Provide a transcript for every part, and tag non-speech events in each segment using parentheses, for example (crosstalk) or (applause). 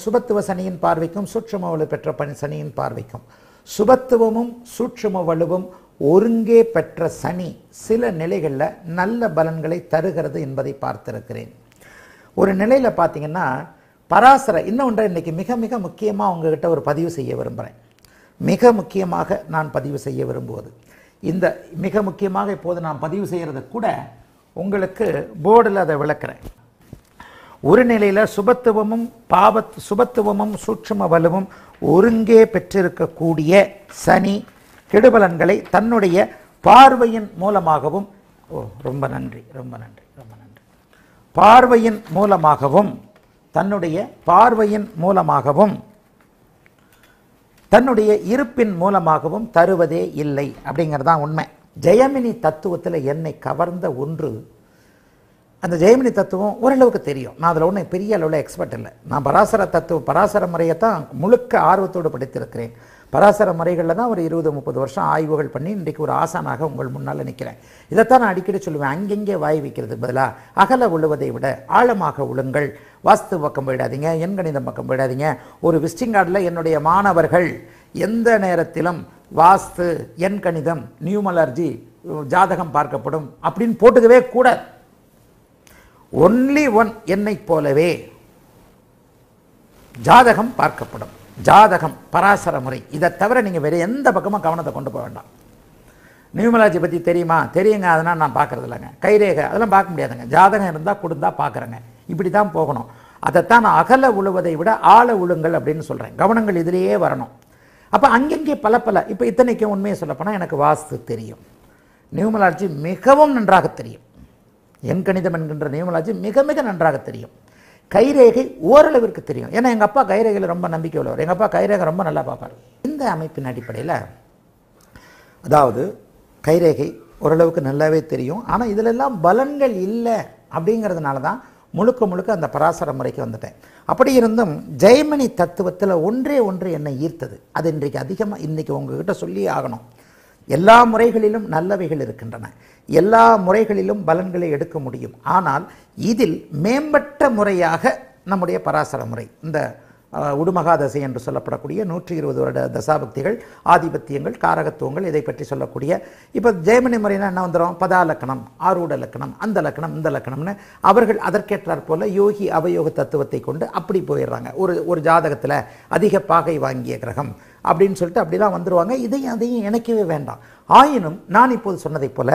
சுபத்துவ சனியின் பார்வைக்கும் சூட்சம வலு பெற்ற பணி சனியின் பார்வைக்கும் சுபத்துவமும் சூட்சம வலுவும் ஒருங்கே பெற்ற சனி சில நிலைகளில் நல்ல பலன்களை தருகிறது என்பதை பார்த்திருக்கிறேன் ஒரு நிலையில் பார்த்தீங்கன்னா பராசர இன்னொன்றை இன்னைக்கு மிக மிக முக்கியமாக உங்ககிட்ட ஒரு பதிவு செய்ய விரும்புகிறேன் மிக முக்கியமாக நான் பதிவு செய்ய விரும்புவது இந்த மிக முக்கியமாக இப்போது நான் பதிவு செய்கிறத கூட உங்களுக்கு போர்டில் அதை விளக்குறேன் ஒரு நிலையில் சுபத்துவமும் பாவத் சுபத்துவமும் சூட்சும வலுவும் ஒருங்கே பெற்றிருக்கக்கூடிய சனி கெடுபலன்களை தன்னுடைய பார்வையின் மூலமாகவும் ஓ ரொம்ப நன்றி ரொம்ப நன்றி ரொம்ப நன்றி பார்வையின் மூலமாகவும் தன்னுடைய பார்வையின் மூலமாகவும் தன்னுடைய இருப்பின் மூலமாகவும் தருவதே இல்லை அப்படிங்கிறது தான் உண்மை ஜெயமினி தத்துவத்தில் என்னை கவர்ந்த ஒன்று அந்த ஜெயமினி தத்துவம் ஓரளவுக்கு தெரியும் நான் அதில் ஒன்றும் பெரிய அளவில் எக்ஸ்பர்ட் இல்லை நான் பராசர தத்துவ பராசர முறையை தான் முழுக்க ஆர்வத்தோடு படித்திருக்கிறேன் பராசர முறைகளில் தான் ஒரு இருபது முப்பது வருஷம் ஆய்வுகள் பண்ணி இன்றைக்கு ஒரு ஆசானாக உங்கள் முன்னால் நிற்கிறேன் இதைத்தான் நான் அடிக்கடி சொல்லுவேன் அங்கெங்கே வாய் வைக்கிறது பதிலாக அகல உழுவதை விட ஆழமாக உழுங்கள் வாஸ்து பக்கம் போயிடாதீங்க எண்கணிதம் பக்கம் போயிடாதீங்க ஒரு விசிட்டிங் கார்டில் என்னுடைய மாணவர்கள் எந்த நேரத்திலும் வாஸ்து எண்கணிதம் நியூமலர்ஜி ஜாதகம் பார்க்கப்படும் அப்படின்னு போட்டுக்கவே கூட ஒன்லி ஒன் என்னை போலவே ஜாதகம் பார்க்கப்படும் ஜாதகம் பராசர முறை இதை தவிர நீங்கள் வேறு எந்த பக்கமும் கவனத்தை கொண்டு போக வேண்டாம் நியூமலாஜி பற்றி தெரியுமா தெரியுங்க அதனால் நான் பார்க்குறது இல்லைங்க கைரேகை அதெல்லாம் பார்க்க முடியாதுங்க ஜாதகம் இருந்தால் கொடுத்தா பார்க்குறேங்க இப்படி தான் போகணும் அதைத்தான் அகல உழுவதை விட ஆழ உழுங்கள் அப்படின்னு சொல்கிறேன் கவனங்கள் இதிலேயே வரணும் அப்போ அங்கங்கே பல பல இப்போ இத்தனைக்கும் உண்மையை சொல்லப்போனால் எனக்கு வாஸ்து தெரியும் நியூமலாஜி மிகவும் நன்றாக தெரியும் என் கணிதம் என்கின்ற நியூமலாஜி மிக மிக நன்றாக தெரியும் கைரேகை ஓரளவிற்கு தெரியும் ஏன்னா எங்கள் அப்பா கைரேகையில் ரொம்ப நம்பிக்கை உள்ளவர் எங்கள் அப்பா கைரேகை ரொம்ப நல்லா பார்ப்பார் இந்த அமைப்பின் அடிப்படையில் அதாவது கைரேகை ஓரளவுக்கு நல்லாவே தெரியும் ஆனால் இதிலெல்லாம் பலன்கள் இல்லை அப்படிங்கிறதுனால தான் முழுக்க முழுக்க அந்த பராசர முறைக்கு வந்துட்டேன் அப்படி இருந்தும் ஜெயமணி தத்துவத்தில் ஒன்றே ஒன்று என்னை ஈர்த்தது அது இன்றைக்கு அதிகமாக இன்றைக்கி உங்ககிட்ட சொல்லி ஆகணும் எல்லா முறைகளிலும் நல்லவைகள் இருக்கின்றன எல்லா முறைகளிலும் பலன்களை எடுக்க முடியும் ஆனால் இதில் மேம்பட்ட முறையாக நம்முடைய பராசர முறை இந்த உடுமகாதசை என்று சொல்லப்படக்கூடிய நூற்றி இருபது வருட தசாபக்திகள் ஆதிபத்தியங்கள் காரகத்துவங்கள் இதை பற்றி சொல்லக்கூடிய இப்போ ஜெயமணி முறைன்னா என்ன வந்துடும் பதா லக்கணம் ஆரூட லக்கணம் அந்த லக்கணம் இந்த லக்கணம்னு அவர்கள் அதற்கேற்றார் போல யோகி அவயோக தத்துவத்தை கொண்டு அப்படி போயிடுறாங்க ஒரு ஒரு ஜாதகத்தில் அதிக பாகை வாங்கிய கிரகம் அப்படின்னு சொல்லிட்டு அப்படிலாம் வந்துடுவாங்க இதையும் அதையும் இணைக்கவே வேண்டாம் ஆயினும் நான் இப்போது சொன்னதைப் போல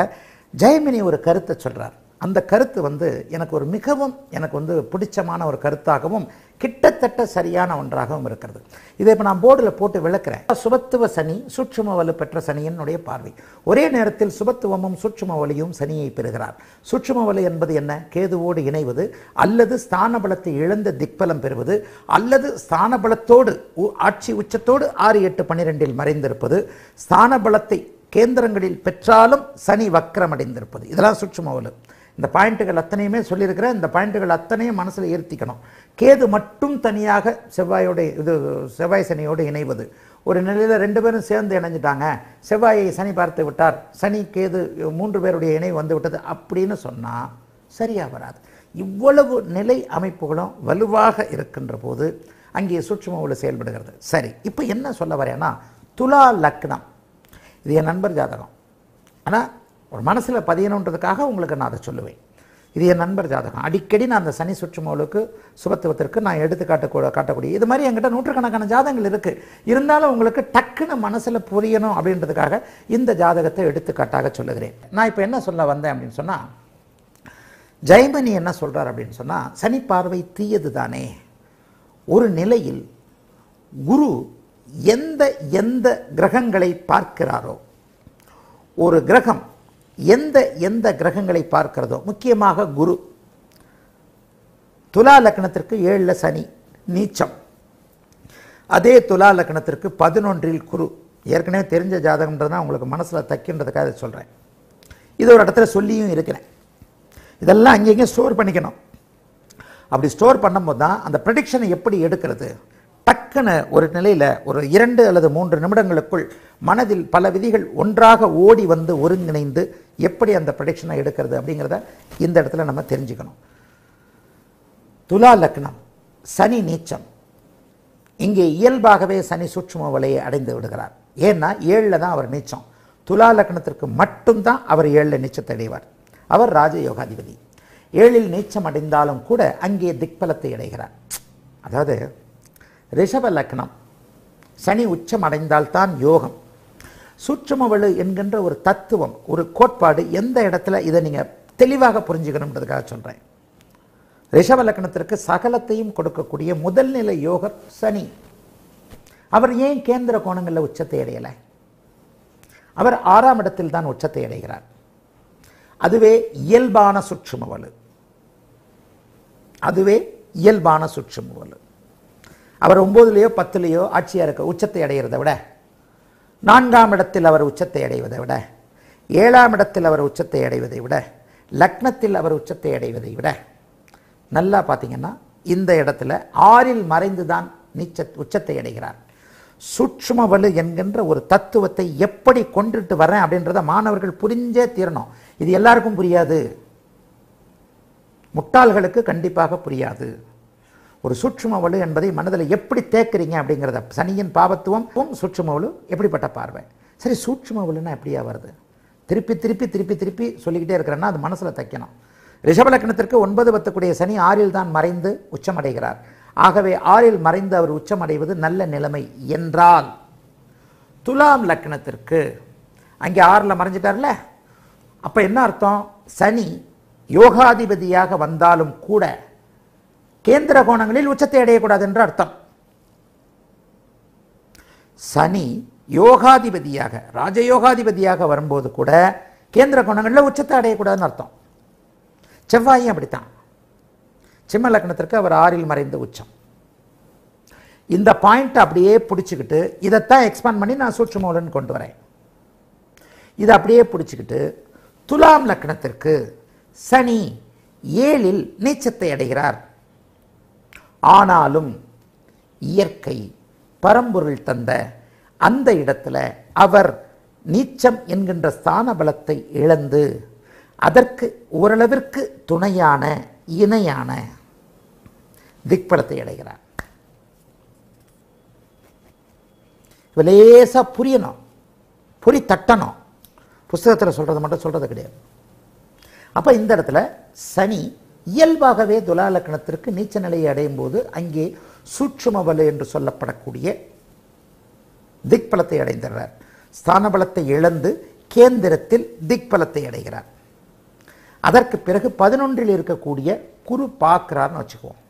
ஜெயமினி ஒரு கருத்தை சொல்கிறார் அந்த கருத்து வந்து எனக்கு ஒரு மிகவும் எனக்கு வந்து பிடிச்சமான ஒரு கருத்தாகவும் கிட்டத்தட்ட சரியான ஒன்றாகவும் இருக்கிறது இதை இப்போ நான் போர்டில் போட்டு விளக்குறேன் சுபத்துவ சனி சூட்சும வலு பெற்ற சனியினுடைய பார்வை ஒரே நேரத்தில் சுபத்துவமும் சூட்சும வலியும் சனியை பெறுகிறார் சூட்சும வலு என்பது என்ன கேதுவோடு இணைவது அல்லது ஸ்தான பலத்தை இழந்த திக்பலம் பெறுவது அல்லது ஸ்தான பலத்தோடு ஆட்சி உச்சத்தோடு ஆறு எட்டு பன்னிரெண்டில் மறைந்திருப்பது ஸ்தான பலத்தை கேந்திரங்களில் பெற்றாலும் சனி வக்கரமடைந்திருப்பது இதெல்லாம் சுற்றுமவல் இந்த பாயிண்ட்டுகள் அத்தனையுமே சொல்லியிருக்கிறேன் இந்த பாயிண்ட்டுகள் அத்தனையும் மனசில் ஏற்றிக்கணும் கேது மட்டும் தனியாக செவ்வாயோட இது செவ்வாய் சனியோடு இணைவது ஒரு நிலையில் ரெண்டு பேரும் சேர்ந்து இணைஞ்சிட்டாங்க செவ்வாயை சனி பார்த்து விட்டார் சனி கேது மூன்று பேருடைய இணைவு வந்து விட்டது அப்படின்னு சொன்னால் சரியாக வராது இவ்வளவு நிலை அமைப்புகளும் வலுவாக இருக்கின்ற போது அங்கே சூட்சமாவில் செயல்படுகிறது சரி இப்போ என்ன சொல்ல வரேன்னா துலா லக்னம் இது என் நண்பர் ஜாதகம் ஆனால் ஒரு மனசில் பதியணுன்றதுக்காக உங்களுக்கு நான் அதை சொல்லுவேன் இது என் நண்பர் ஜாதகம் அடிக்கடி நான் அந்த சனி சுற்றுமோளுக்கு சுபத்துவத்திற்கு நான் எடுத்து காட்டக்கூட காட்டக்கூடிய இது மாதிரி என்கிட்ட நூற்றுக்கணக்கான ஜாதகங்கள் இருக்குது இருந்தாலும் உங்களுக்கு டக்குன்னு மனசில் புரியணும் அப்படின்றதுக்காக இந்த ஜாதகத்தை எடுத்துக்காட்டாக சொல்லுகிறேன் நான் இப்போ என்ன சொல்ல வந்தேன் அப்படின்னு சொன்னால் ஜெயமணி என்ன சொல்கிறார் அப்படின்னு சொன்னால் சனி பார்வை தீயது தானே ஒரு நிலையில் குரு எந்த எந்த கிரகங்களை பார்க்கிறாரோ ஒரு கிரகம் எந்த எந்த கிரகங்களை பார்க்கிறதோ முக்கியமாக குரு துலா லக்னத்திற்கு ஏழில் சனி நீச்சம் அதே துலா லக்னத்திற்கு பதினொன்றில் குரு ஏற்கனவே தெரிஞ்ச ஜாதகம்ன்றது தான் உங்களுக்கு மனசில் தக்கின்றதுக்காக சொல்கிறேன் இது ஒரு இடத்துல சொல்லியும் இருக்கிறேன் இதெல்லாம் அங்கேயும் ஸ்டோர் பண்ணிக்கணும் அப்படி ஸ்டோர் பண்ணும்போது தான் அந்த ப்ரடிக்ஷனை எப்படி எடுக்கிறது டக்குன ஒரு நிலையில் ஒரு இரண்டு அல்லது மூன்று நிமிடங்களுக்குள் மனதில் பல விதிகள் ஒன்றாக ஓடி வந்து ஒருங்கிணைந்து எப்படி அந்த ப்ரடிக்ஷனை எடுக்கிறது அப்படிங்கிறத இந்த இடத்துல நம்ம தெரிஞ்சுக்கணும் துலா லக்னம் சனி நீச்சம் இங்கே இயல்பாகவே சனி சூட்சும வலையை அடைந்து விடுகிறார் ஏன்னா ஏழில் தான் அவர் நீச்சம் துலா லக்னத்திற்கு மட்டும்தான் அவர் ஏழில் நீச்சத்தை அடைவார் அவர் ராஜயோகாதிபதி ஏழில் நீச்சம் அடைந்தாலும் கூட அங்கே திக்பலத்தை அடைகிறார் அதாவது ரிஷப லக்னம் சனி உச்சம் அடைந்தால்தான் யோகம் சூற்றுமவழு என்கின்ற ஒரு தத்துவம் ஒரு கோட்பாடு எந்த இடத்துல இதை நீங்கள் தெளிவாக புரிஞ்சுக்கணுன்றதுக்காக சொல்கிறேன் ரிஷப லக்னத்திற்கு சகலத்தையும் கொடுக்கக்கூடிய முதல் நிலை யோக சனி அவர் ஏன் கேந்திர கோணங்களில் உச்சத்தை அடையலை அவர் ஆறாம் இடத்தில் தான் உச்சத்தை அடைகிறார் அதுவே இயல்பான சுற்றுமவலு அதுவே இயல்பான சுற்றுமவழு அவர் ஒம்போதுலேயோ பத்துலேயோ ஆட்சியாக இருக்க உச்சத்தை அடைகிறத விட நான்காம் இடத்தில் அவர் உச்சத்தை அடைவதை விட ஏழாம் இடத்தில் அவர் உச்சத்தை அடைவதை விட லக்னத்தில் அவர் உச்சத்தை அடைவதை விட நல்லா பார்த்தீங்கன்னா இந்த இடத்துல ஆறில் மறைந்து தான் நீச்ச உச்சத்தை அடைகிறார் வலு என்கின்ற ஒரு தத்துவத்தை எப்படி கொண்டுட்டு வரேன் அப்படின்றத மாணவர்கள் புரிஞ்சே தீரணும் இது எல்லாருக்கும் புரியாது முட்டாள்களுக்கு கண்டிப்பாக புரியாது ஒரு சூட்சும வலு என்பதை மனதில் எப்படி தேக்குறீங்க அப்படிங்கிறத சனியின் பாவத்துவம் சூட்சும வலு எப்படிப்பட்ட பார்வை சரி சூட்சும வலுன்னா எப்படியா வருது திருப்பி திருப்பி திருப்பி திருப்பி சொல்லிக்கிட்டே இருக்கிறேன்னா அது மனசில் தைக்கணும் ரிஷபலக்கணத்திற்கு ஒன்பது பத்துக்குடைய சனி ஆறில் தான் மறைந்து உச்சமடைகிறார் ஆகவே ஆறில் மறைந்து அவர் உச்சமடைவது நல்ல நிலைமை என்றால் துலாம் லக்னத்திற்கு அங்கே ஆறில் மறைஞ்சிட்டார்ல அப்போ என்ன அர்த்தம் சனி யோகாதிபதியாக வந்தாலும் கூட கேந்திர கோணங்களில் உச்சத்தை அடையக்கூடாது என்று அர்த்தம் சனி யோகாதிபதியாக ராஜயோகாதிபதியாக வரும்போது கூட கேந்திர கோணங்களில் உச்சத்தை அடையக்கூடாதுன்னு அர்த்தம் செவ்வாயும் அப்படித்தான் சிம்ம லக்னத்திற்கு அவர் ஆறில் மறைந்த உச்சம் இந்த பாயிண்ட் அப்படியே பிடிச்சிக்கிட்டு இதைத்தான் எக்ஸ்பேண்ட் பண்ணி நான் சூட்சமூலன் கொண்டு வரேன் இதை அப்படியே பிடிச்சிக்கிட்டு துலாம் லக்னத்திற்கு சனி ஏழில் நீச்சத்தை அடைகிறார் ஆனாலும் இயற்கை பரம்பொருள் தந்த அந்த இடத்துல அவர் நீச்சம் என்கின்ற ஸ்தான பலத்தை இழந்து அதற்கு ஓரளவிற்கு துணையான இணையான திக்பலத்தை அடைகிறார் லேசாக புரியணும் புரி தட்டணும் புஸ்தகத்தில் சொல்கிறது மட்டும் சொல்கிறது கிடையாது அப்போ இந்த இடத்துல சனி இயல்பாகவே துலாலக்கணத்திற்கு நீச்ச நிலையை அடையும் போது அங்கே சூட்சும வலு என்று சொல்லப்படக்கூடிய திக்பலத்தை அடைந்துடுறார் ஸ்தான பலத்தை இழந்து கேந்திரத்தில் திக்பலத்தை அடைகிறார் அதற்கு பிறகு பதினொன்றில் இருக்கக்கூடிய குரு பார்க்கிறார்னு வச்சுக்குவோம்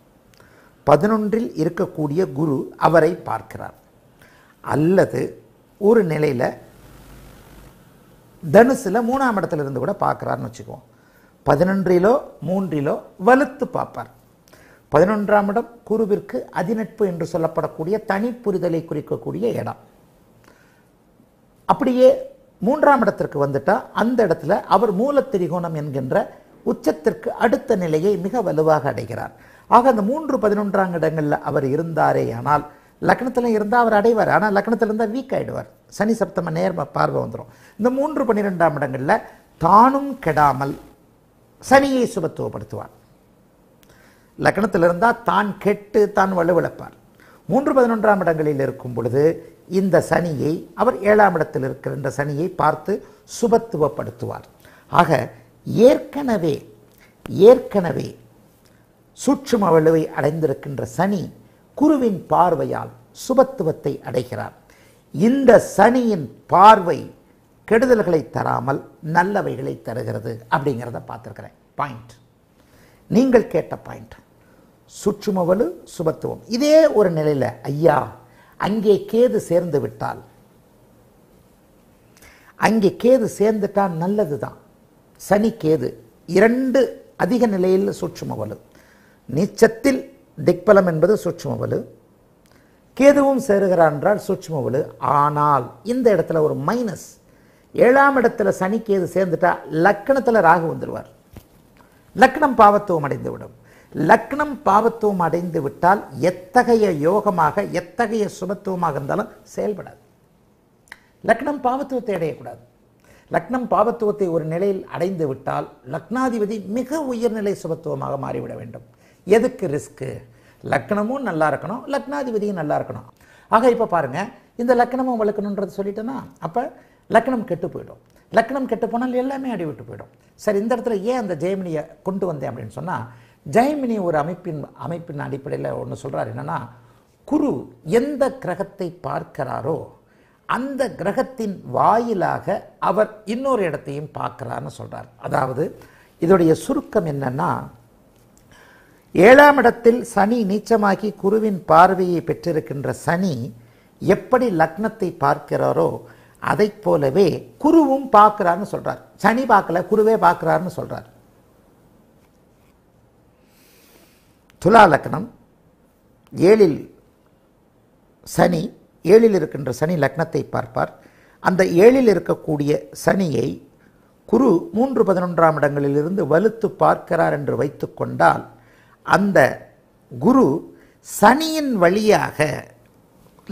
பதினொன்றில் இருக்கக்கூடிய குரு அவரை பார்க்கிறார் அல்லது ஒரு நிலையில் தனுசில் மூணாம் இடத்துல இருந்து கூட பார்க்குறாருன்னு வச்சுக்குவோம் பதினொன்றிலோ மூன்றிலோ வலுத்து பார்ப்பார் பதினொன்றாம் இடம் குருவிற்கு அதிநட்பு என்று சொல்லப்படக்கூடிய தனி புரிதலை குறிக்கக்கூடிய இடம் அப்படியே மூன்றாம் இடத்திற்கு வந்துட்டால் அந்த இடத்துல அவர் மூலத்திரிகோணம் என்கின்ற உச்சத்திற்கு அடுத்த நிலையை மிக வலுவாக அடைகிறார் ஆக அந்த மூன்று பதினொன்றாம் இடங்களில் அவர் இருந்தாரே ஆனால் லக்னத்தில் இருந்தால் அவர் அடைவார் ஆனால் லக்னத்தில் இருந்தால் வீக் ஆகிடுவார் சனி சப்தம நேர்ம பார்வை வந்துடும் இந்த மூன்று பன்னிரெண்டாம் இடங்களில் தானும் கெடாமல் சனியை சுபத்துவப்படுத்துவார் லக்னத்தில் இருந்தால் தான் கெட்டு தான் வலுவிழப்பார் மூன்று பதினொன்றாம் இடங்களில் இருக்கும் பொழுது இந்த சனியை அவர் ஏழாம் இடத்தில் இருக்கின்ற சனியை பார்த்து சுபத்துவப்படுத்துவார் ஆக ஏற்கனவே ஏற்கனவே சூட்சும வலுவை அடைந்திருக்கின்ற சனி குருவின் பார்வையால் சுபத்துவத்தை அடைகிறார் இந்த சனியின் பார்வை கெடுதல்களை தராமல் நல்லவைகளை தருகிறது அப்படிங்கிறத பார்த்துருக்குறேன் பாயிண்ட் நீங்கள் கேட்ட பாயிண்ட் சுற்றுமவலு சுபத்துவம் இதே ஒரு நிலையில் ஐயா அங்கே கேது சேர்ந்து விட்டால் அங்கே கேது சேர்ந்துட்டால் நல்லது தான் சனி கேது இரண்டு அதிக நிலையில் சுற்றுமவலு நீச்சத்தில் திக்பலம் என்பது சுற்றுமவலு கேதுவும் சேருகிறான் என்றால் சுற்றுமவலு ஆனால் இந்த இடத்துல ஒரு மைனஸ் ஏழாம் இடத்துல சனிக்கேது சேர்ந்துட்டா லக்கணத்துல ராகு வந்துடுவார் லக்னம் பாவத்துவம் அடைந்துவிடும் லக்னம் பாவத்துவம் அடைந்து விட்டால் எத்தகைய யோகமாக எத்தகைய சுபத்துவமாக இருந்தாலும் செயல்படாது லக்னம் பாவத்துவத்தை அடையக்கூடாது லக்னம் பாவத்துவத்தை ஒரு நிலையில் அடைந்து விட்டால் லக்னாதிபதி மிக உயர்நிலை சுபத்துவமாக மாறிவிட வேண்டும் எதுக்கு ரிஸ்க்கு லக்னமும் நல்லா இருக்கணும் லக்னாதிபதியும் நல்லா இருக்கணும் ஆக இப்போ பாருங்கள் இந்த லக்னமும் வளர்க்கணுன்றது சொல்லிட்டேன்னா அப்போ லக்னம் கெட்டு போயிடும் லக்னம் கெட்டு போனால் எல்லாமே அடிவிட்டு போயிடும் சரி இந்த இடத்துல ஏன் அந்த ஜெயமினியை கொண்டு வந்தேன் அப்படின்னு சொன்னால் ஜெயமினி ஒரு அமைப்பின் அமைப்பின் அடிப்படையில் ஒன்று சொல்கிறார் என்னென்னா குரு எந்த கிரகத்தை பார்க்கிறாரோ அந்த கிரகத்தின் வாயிலாக அவர் இன்னொரு இடத்தையும் பார்க்கிறார்னு சொல்கிறார் அதாவது இதோடைய சுருக்கம் என்னென்னா ஏழாம் இடத்தில் சனி நீச்சமாகி குருவின் பார்வையை பெற்றிருக்கின்ற சனி எப்படி லக்னத்தை பார்க்கிறாரோ அதை போலவே குருவும் பார்க்குறாருன்னு சொல்கிறார் சனி பார்க்கல குருவே பார்க்குறாருன்னு சொல்றார் துலா லக்னம் ஏழில் சனி ஏழில் இருக்கின்ற சனி லக்னத்தை பார்ப்பார் அந்த ஏழில் இருக்கக்கூடிய சனியை குரு மூன்று பதினொன்றாம் இடங்களிலிருந்து வலுத்து பார்க்கிறார் என்று வைத்து கொண்டால் அந்த குரு சனியின் வழியாக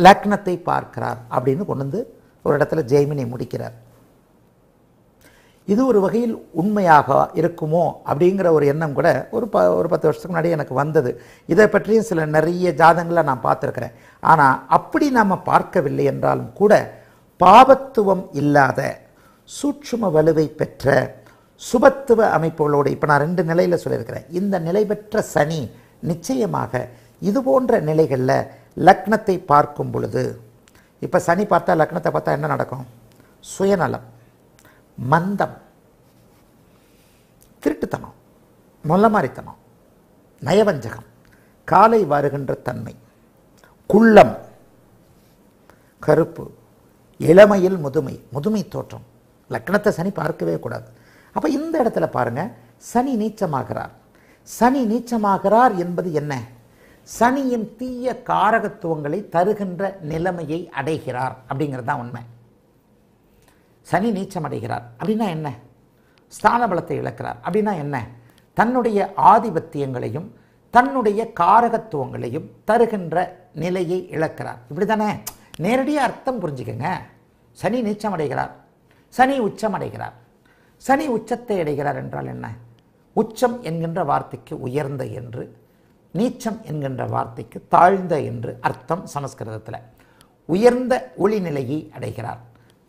லக்னத்தை பார்க்கிறார் அப்படின்னு கொண்டு வந்து ஒரு இடத்துல ஜெய்மினி முடிக்கிறார் இது ஒரு வகையில் உண்மையாக இருக்குமோ அப்படிங்கிற ஒரு எண்ணம் கூட ஒரு ப ஒரு பத்து வருஷத்துக்கு முன்னாடி எனக்கு வந்தது இதை பற்றியும் சில நிறைய ஜாதங்களை நான் பார்த்துருக்குறேன் ஆனால் அப்படி நாம் பார்க்கவில்லை என்றாலும் கூட பாபத்துவம் இல்லாத சூட்சும வலுவை பெற்ற சுபத்துவ அமைப்புகளோடு இப்போ நான் ரெண்டு நிலையில் சொல்லியிருக்கிறேன் இந்த நிலை பெற்ற சனி நிச்சயமாக இது போன்ற நிலைகளில் லக்னத்தை பார்க்கும் பொழுது இப்போ சனி பார்த்தா லக்னத்தை பார்த்தா என்ன நடக்கும் சுயநலம் மந்தம் திருட்டுத்தனம் மொல்லமாரித்தனம் நயவஞ்சகம் காலை வருகின்ற தன்மை குள்ளம் கருப்பு இளமையில் முதுமை முதுமை தோற்றம் லக்னத்தை சனி பார்க்கவே கூடாது அப்போ இந்த இடத்துல பாருங்கள் சனி நீச்சமாகிறார் சனி நீச்சமாகிறார் என்பது என்ன சனியின் தீய காரகத்துவங்களை தருகின்ற நிலைமையை அடைகிறார் அப்படிங்கிறது தான் உண்மை சனி நீச்சம் அடைகிறார் அப்படின்னா என்ன ஸ்தான பலத்தை இழக்கிறார் அப்படின்னா என்ன தன்னுடைய ஆதிபத்தியங்களையும் தன்னுடைய காரகத்துவங்களையும் தருகின்ற நிலையை இழக்கிறார் இப்படி தானே நேரடியாக அர்த்தம் புரிஞ்சுக்கங்க சனி நீச்சம் அடைகிறார் சனி உச்சம் அடைகிறார் சனி உச்சத்தை அடைகிறார் என்றால் என்ன உச்சம் என்கின்ற வார்த்தைக்கு உயர்ந்த என்று நீச்சம் என்கின்ற வார்த்தைக்கு தாழ்ந்த என்று அர்த்தம் சமஸ்கிருதத்தில் உயர்ந்த ஒளிநிலையை அடைகிறார்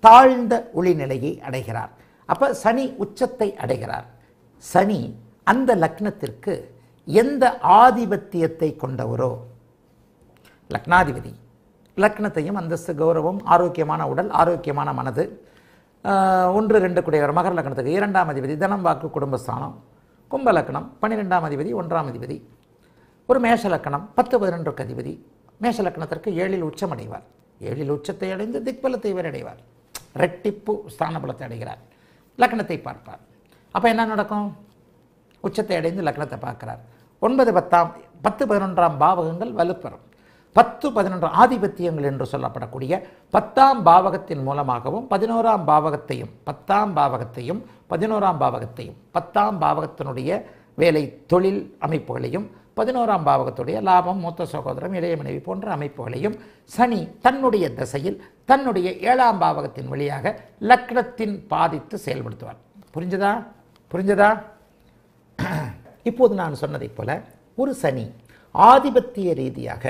தாழ்ந்த ஒளிநிலையை அடைகிறார் அப்போ சனி உச்சத்தை அடைகிறார் சனி அந்த லக்னத்திற்கு எந்த ஆதிபத்தியத்தை கொண்டவரோ லக்னாதிபதி லக்னத்தையும் அந்தஸ்து கௌரவம் ஆரோக்கியமான உடல் ஆரோக்கியமான மனது ஒன்று ரெண்டு குடையவர் மகர லக்னத்துக்கு இரண்டாம் அதிபதி தனம் வாக்கு குடும்பஸ்தானம் கும்ப லக்னம் பன்னிரெண்டாம் அதிபதி ஒன்றாம் அதிபதி ஒரு மேஷலக்கணம் பத்து பதினொன்றுக்கு அதிபதி மேஷலக்கணத்திற்கு ஏழில் உச்சம் அடைவார் ஏழில் உச்சத்தை அடைந்து திக்பலத்தை இவர் அடைவார் ரெட்டிப்பு ஸ்தான பலத்தை அடைகிறார் லக்னத்தை பார்ப்பார் அப்போ என்ன நடக்கும் உச்சத்தை அடைந்து லக்னத்தை பார்க்கிறார் ஒன்பது பத்தாம் பத்து பதினொன்றாம் பாவகங்கள் வலுப்பெறும் பத்து பதினொன்று ஆதிபத்தியங்கள் என்று சொல்லப்படக்கூடிய பத்தாம் பாவகத்தின் மூலமாகவும் பதினோராம் பாவகத்தையும் பத்தாம் பாவகத்தையும் பதினோராம் பாவகத்தையும் பத்தாம் பாவகத்தினுடைய வேலை தொழில் அமைப்புகளையும் பதினோராம் பாவகத்துடைய லாபம் மூத்த சகோதரம் இளைய மனைவி போன்ற அமைப்புகளையும் சனி தன்னுடைய திசையில் தன்னுடைய ஏழாம் பாவகத்தின் வழியாக லக்னத்தின் பாதித்து செயல்படுத்துவார் புரிஞ்சதா புரிஞ்சதா (clears throat) இப்போது நான் சொன்னதைப் போல ஒரு சனி ஆதிபத்திய ரீதியாக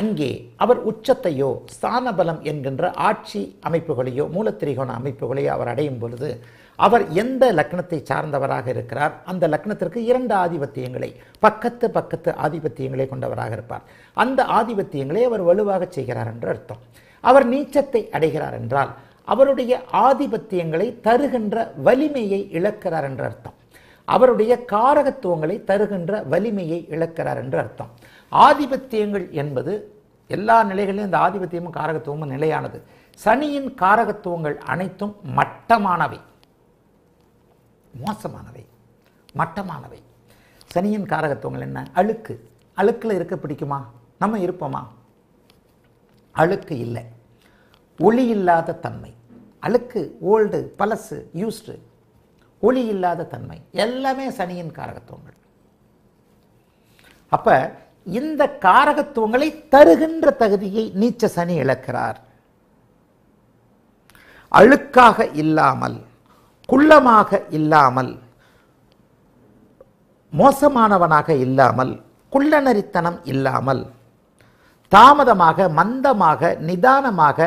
அங்கே அவர் உச்சத்தையோ ஸ்தானபலம் என்கின்ற ஆட்சி அமைப்புகளையோ மூலத்திரிகோண அமைப்புகளையோ அவர் அடையும் பொழுது அவர் எந்த லக்னத்தை சார்ந்தவராக இருக்கிறார் அந்த லக்னத்திற்கு இரண்டு ஆதிபத்தியங்களை பக்கத்து பக்கத்து ஆதிபத்தியங்களை கொண்டவராக இருப்பார் அந்த ஆதிபத்தியங்களை அவர் வலுவாக செய்கிறார் என்று அர்த்தம் அவர் நீச்சத்தை அடைகிறார் என்றால் அவருடைய ஆதிபத்தியங்களை தருகின்ற வலிமையை இழக்கிறார் என்று அர்த்தம் அவருடைய காரகத்துவங்களை தருகின்ற வலிமையை இழக்கிறார் என்று அர்த்தம் ஆதிபத்தியங்கள் என்பது எல்லா நிலைகளிலும் இந்த ஆதிபத்தியமும் காரகத்துவமும் நிலையானது சனியின் காரகத்துவங்கள் அனைத்தும் மட்டமானவை மோசமானவை மட்டமானவை சனியின் காரகத்துவங்கள் என்ன அழுக்கு அழுக்கில் இருக்க பிடிக்குமா நம்ம இருப்போமா அழுக்கு இல்லை ஒளி இல்லாத தன்மை அழுக்கு ஓல்டு பழசு யூஸ்டு ஒளி இல்லாத தன்மை எல்லாமே சனியின் காரகத்துவங்கள் அப்போ இந்த காரகத்துவங்களை தருகின்ற தகுதியை நீச்ச சனி இழக்கிறார் அழுக்காக இல்லாமல் குள்ளமாக இல்லாமல் மோசமானவனாக இல்லாமல் குள்ளநரித்தனம் இல்லாமல் தாமதமாக மந்தமாக நிதானமாக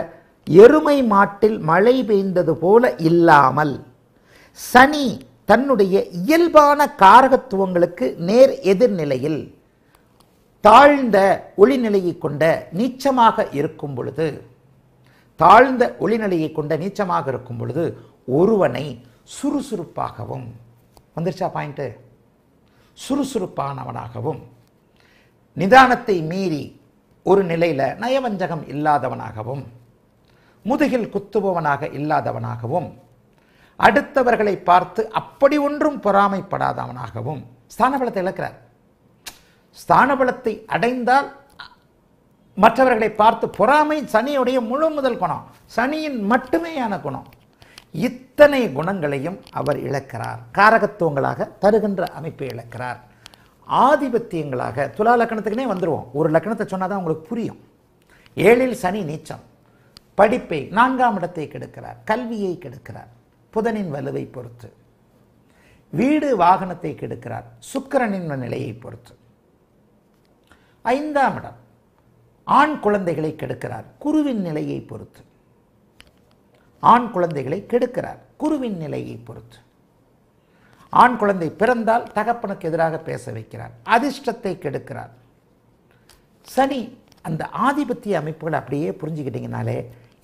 எருமை மாட்டில் மழை பெய்ந்தது போல இல்லாமல் சனி தன்னுடைய இயல்பான காரகத்துவங்களுக்கு நேர் எதிர்நிலையில் தாழ்ந்த ஒளிநிலையை கொண்ட நீச்சமாக இருக்கும் பொழுது தாழ்ந்த ஒளிநிலையை கொண்ட நீச்சமாக இருக்கும் பொழுது ஒருவனை சுறுசுறுப்பாகவும் வந்துருச்சா பாயிண்ட்டு சுறுசுறுப்பானவனாகவும் நிதானத்தை மீறி ஒரு நிலையில் நயவஞ்சகம் இல்லாதவனாகவும் முதுகில் குத்துபவனாக இல்லாதவனாகவும் அடுத்தவர்களை பார்த்து அப்படி ஒன்றும் பொறாமைப்படாதவனாகவும் ஸ்தானபலத்தை இழக்கிறார் ஸ்தானபலத்தை அடைந்தால் மற்றவர்களை பார்த்து பொறாமை சனியுடைய முழு முதல் குணம் சனியின் மட்டுமேயான குணம் இத் அத்தனை குணங்களையும் அவர் இழக்கிறார் காரகத்துவங்களாக தருகின்ற அமைப்பை இழக்கிறார் ஆதிபத்தியங்களாக துலா லக்கணத்துக்குனே வந்துடுவோம் ஒரு லக்கணத்தை சொன்னால் தான் உங்களுக்கு புரியும் ஏழில் சனி நீச்சம் படிப்பை நான்காம் இடத்தை கெடுக்கிறார் கல்வியை கெடுக்கிறார் புதனின் வலுவை பொறுத்து வீடு வாகனத்தை கெடுக்கிறார் சுக்கரனின் நிலையை பொறுத்து ஐந்தாம் இடம் ஆண் குழந்தைகளை கெடுக்கிறார் குருவின் நிலையை பொறுத்து ஆண் குழந்தைகளை கெடுக்கிறார் குருவின் நிலையை பொறுத்து ஆண் குழந்தை பிறந்தால் தகப்பனுக்கு எதிராக பேச வைக்கிறார் அதிர்ஷ்டத்தை கெடுக்கிறார் சனி அந்த ஆதிபத்திய அமைப்புகளை அப்படியே புரிஞ்சுக்கிட்டீங்கனாலே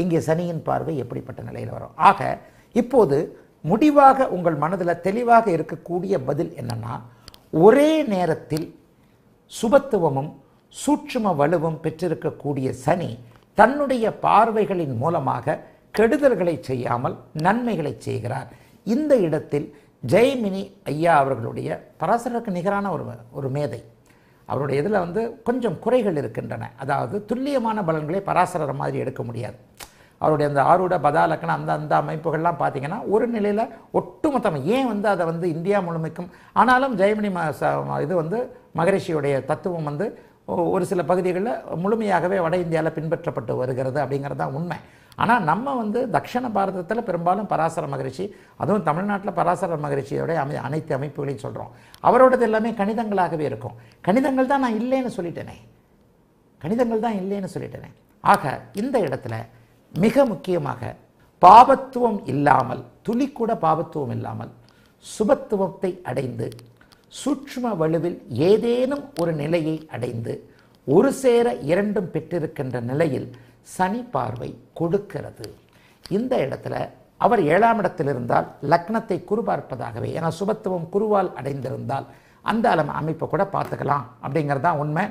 இங்கே சனியின் பார்வை எப்படிப்பட்ட நிலையில் வரும் ஆக இப்போது முடிவாக உங்கள் மனதில் தெளிவாக இருக்கக்கூடிய பதில் என்னென்னா ஒரே நேரத்தில் சுபத்துவமும் சூட்சும வலுவும் பெற்றிருக்கக்கூடிய சனி தன்னுடைய பார்வைகளின் மூலமாக கெடுதல்களை செய்யாமல் நன்மைகளை செய்கிறார் இந்த இடத்தில் ஜெய்மினி ஐயா அவர்களுடைய பராசரருக்கு நிகரான ஒரு ஒரு மேதை அவருடைய இதில் வந்து கொஞ்சம் குறைகள் இருக்கின்றன அதாவது துல்லியமான பலன்களை பராசரர் மாதிரி எடுக்க முடியாது அவருடைய அந்த ஆரூட பதாலக்கணம் அந்த அந்த அமைப்புகள்லாம் பார்த்தீங்கன்னா ஒரு நிலையில் ஒட்டுமொத்தமாக ஏன் வந்து அதை வந்து இந்தியா முழுமைக்கும் ஆனாலும் ஜெயமணி இது வந்து மகரிஷியுடைய தத்துவம் வந்து ஒரு சில பகுதிகளில் முழுமையாகவே வட இந்தியாவில் பின்பற்றப்பட்டு வருகிறது அப்படிங்கிறது தான் உண்மை ஆனால் நம்ம வந்து தக்ஷண பாரதத்தில் பெரும்பாலும் பராசர மகிழ்ச்சி அதுவும் தமிழ்நாட்டில் பராசர மகரிஷியோடைய அமை அனைத்து அமைப்புகளையும் சொல்கிறோம் அவரோடது எல்லாமே கணிதங்களாகவே இருக்கும் கணிதங்கள் தான் நான் இல்லைன்னு சொல்லிட்டேனே கணிதங்கள் தான் இல்லைன்னு சொல்லிட்டேனே ஆக இந்த இடத்துல மிக முக்கியமாக பாபத்துவம் இல்லாமல் துளி கூட பாபத்துவம் இல்லாமல் சுபத்துவத்தை அடைந்து சூட்சும வலுவில் ஏதேனும் ஒரு நிலையை அடைந்து ஒரு சேர இரண்டும் பெற்றிருக்கின்ற நிலையில் சனி பார்வை கொடுக்கிறது இந்த இடத்துல அவர் ஏழாம் இடத்தில் இருந்தால் லக்னத்தை குரு பார்ப்பதாகவே ஏன்னா சுபத்துவம் குருவால் அடைந்திருந்தால் அந்த அளம் அமைப்பை கூட பார்த்துக்கலாம் அப்படிங்கிறது தான் உண்மை